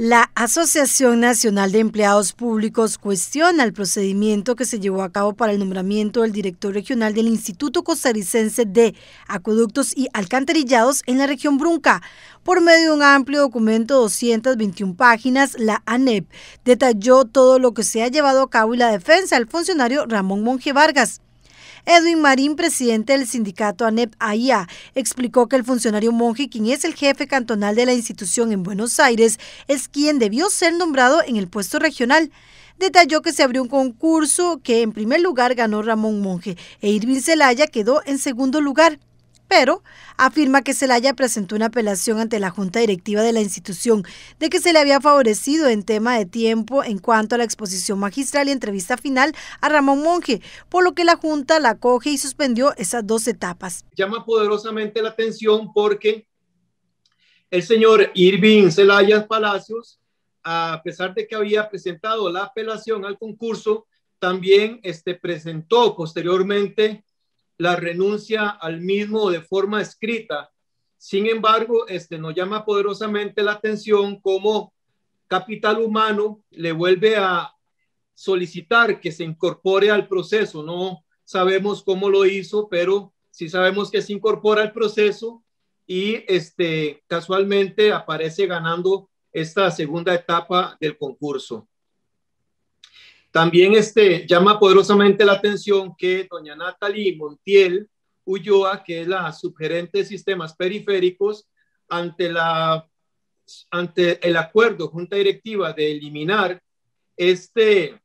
La Asociación Nacional de Empleados Públicos cuestiona el procedimiento que se llevó a cabo para el nombramiento del director regional del Instituto Costarricense de Acueductos y Alcantarillados en la región Brunca. Por medio de un amplio documento, 221 páginas, la ANEP detalló todo lo que se ha llevado a cabo y la defensa del funcionario Ramón Monje Vargas. Edwin Marín, presidente del sindicato ANEP AIA, explicó que el funcionario monje, quien es el jefe cantonal de la institución en Buenos Aires, es quien debió ser nombrado en el puesto regional. Detalló que se abrió un concurso que en primer lugar ganó Ramón Monje e Irvin Celaya quedó en segundo lugar pero afirma que Celaya presentó una apelación ante la Junta Directiva de la institución de que se le había favorecido en tema de tiempo en cuanto a la exposición magistral y entrevista final a Ramón Monge, por lo que la Junta la acoge y suspendió esas dos etapas. Llama poderosamente la atención porque el señor Irving Celaya Palacios, a pesar de que había presentado la apelación al concurso, también este, presentó posteriormente la renuncia al mismo de forma escrita. Sin embargo, este nos llama poderosamente la atención cómo capital humano le vuelve a solicitar que se incorpore al proceso. No sabemos cómo lo hizo, pero sí sabemos que se incorpora al proceso y este casualmente aparece ganando esta segunda etapa del concurso. También este, llama poderosamente la atención que doña Natalie Montiel Ulloa, que es la subgerente de sistemas periféricos, ante, la, ante el acuerdo junta directiva de eliminar este,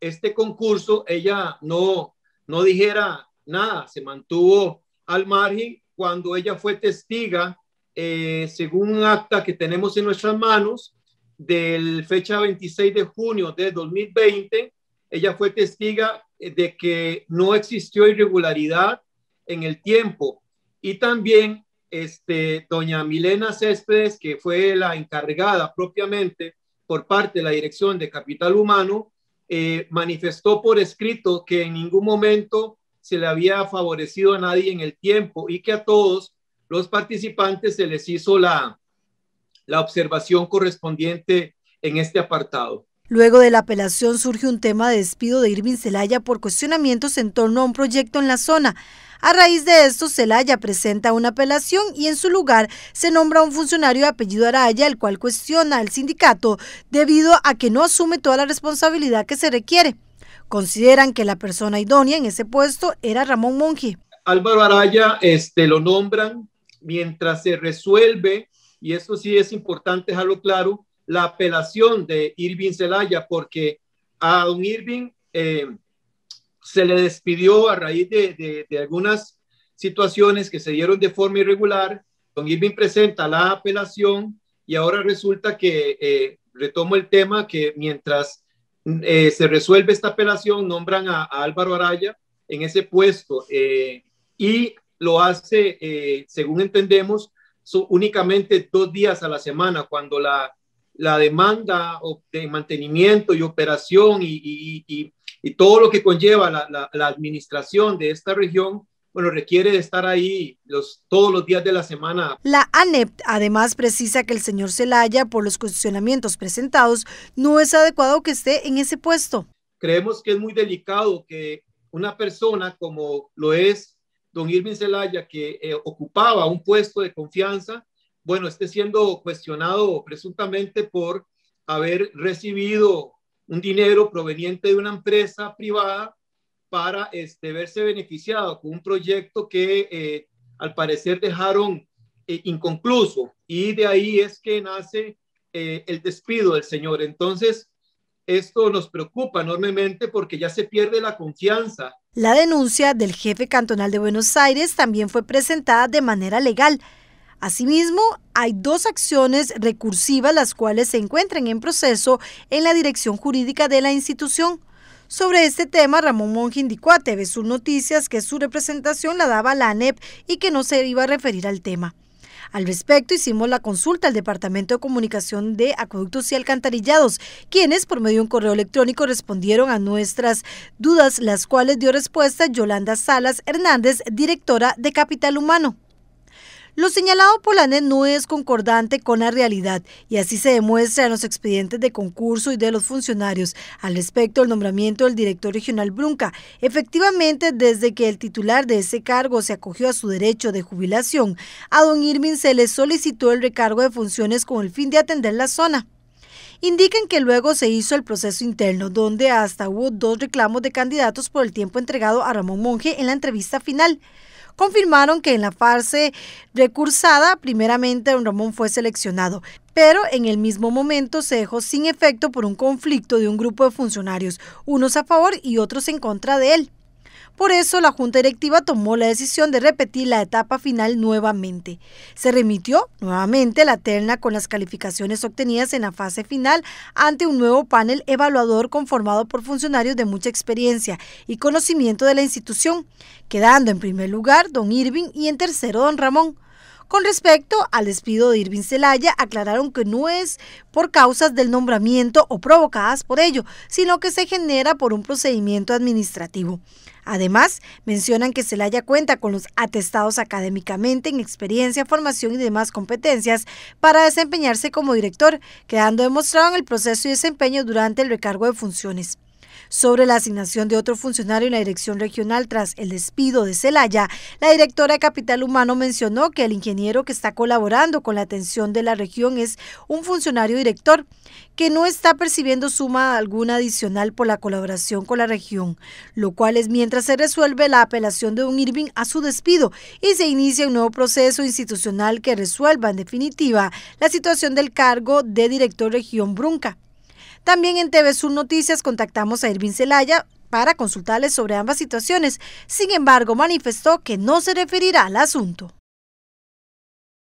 este concurso, ella no, no dijera nada, se mantuvo al margen cuando ella fue testiga, eh, según un acta que tenemos en nuestras manos, del fecha 26 de junio de 2020, ella fue testiga eh, de que no existió irregularidad en el tiempo. Y también este, doña Milena Céspedes, que fue la encargada propiamente por parte de la Dirección de Capital Humano, eh, manifestó por escrito que en ningún momento se le había favorecido a nadie en el tiempo y que a todos los participantes se les hizo la, la observación correspondiente en este apartado. Luego de la apelación surge un tema de despido de Irving Celaya por cuestionamientos en torno a un proyecto en la zona. A raíz de esto, Celaya presenta una apelación y en su lugar se nombra a un funcionario de apellido Araya, el cual cuestiona al sindicato debido a que no asume toda la responsabilidad que se requiere. Consideran que la persona idónea en ese puesto era Ramón Monge. Álvaro Araya este, lo nombran mientras se resuelve y esto sí es importante dejarlo claro, la apelación de Irving Zelaya, porque a un Irving eh, se le despidió a raíz de, de, algunas situaciones que se dieron de forma irregular. Don Irving presenta la apelación y ahora resulta que, eh, retomo el tema, que mientras eh, se resuelve esta apelación, nombran a, a Álvaro Araya en ese puesto y lo hace, según entendemos, únicamente dos días a la semana, cuando la, la demanda de mantenimiento y operación y, y, y, todo lo que conlleva la, la, administración de esta región, bueno, requiere de estar ahí los, todos los días de la semana. La ANEP además precisa que el señor Celaya, por los cuestionamientos presentados, no es adecuado que esté en ese puesto. Creemos que es muy delicado que una persona como lo es don Irving Zelaya, que eh, ocupaba un puesto de confianza, bueno, esté siendo cuestionado presuntamente por haber recibido un dinero proveniente de una empresa privada para este, verse beneficiado con un proyecto que eh, al parecer dejaron eh, inconcluso y de ahí es que nace el despido del señor. Entonces, esto nos preocupa enormemente porque ya se pierde la confianza. La denuncia del jefe cantonal de Buenos Aires también fue presentada de manera legal. Asimismo, hay dos acciones recursivas las cuales se encuentran en proceso en la dirección jurídica de la institución. Sobre este tema, Ramón Monge indicó a TV Sur Noticias que su representación la daba la ANEP y que no se iba a referir al tema. Al respecto, hicimos la consulta al Departamento de Comunicación de Acueductos y Alcantarillados, quienes por medio de un correo electrónico respondieron a nuestras dudas, las cuales dio respuesta Yolanda Salas Hernández, directora de Capital Humano. Lo señalado por la e no es concordante con la realidad y así se demuestra en los expedientes de concurso y de los funcionarios. Al respecto del nombramiento del director regional Brunca, efectivamente desde que el titular de ese cargo se acogió a su derecho de jubilación, a don Irmin se le solicitó el recargo de funciones con el fin de atender la zona indican que luego se hizo el proceso interno, donde hasta hubo dos reclamos de candidatos por el tiempo entregado a Ramón Monje en la entrevista final confirmaron que en la fase recursada, primeramente don Ramón fue seleccionado, pero en el mismo momento se dejó sin efecto por un conflicto de un grupo de funcionarios, unos a favor y otros en contra de él. Por eso la Junta Directiva tomó la decisión de repetir la etapa final nuevamente. Se remitió nuevamente la terna con las calificaciones obtenidas en la fase final ante un nuevo panel evaluador conformado por funcionarios de mucha experiencia y conocimiento de la institución, quedando en primer lugar don Irving y en tercero don Ramón. Con respecto al despido de Irving Celaya, aclararon que no es por causas del nombramiento o provocadas por ello, sino que se genera por un procedimiento administrativo. Además, mencionan que Celaya cuenta con los atestados académicamente en experiencia, formación y demás competencias para desempeñarse como director, quedando demostrado en el proceso y desempeño durante el recargo de funciones. Sobre la asignación de otro funcionario en la dirección regional tras el despido de Celaya, la directora de Capital Humano mencionó que el ingeniero que está colaborando con la atención de la región es un funcionario director que no está percibiendo suma alguna adicional por la colaboración con la región, lo cual es mientras se resuelve la apelación de un Irving a su despido y se inicia un nuevo proceso institucional que resuelva en definitiva la situación del cargo de director región Brunca. También en TV Sur Noticias contactamos a Irvin Celaya para consultarles sobre ambas situaciones. Sin embargo, manifestó que no se referirá al asunto.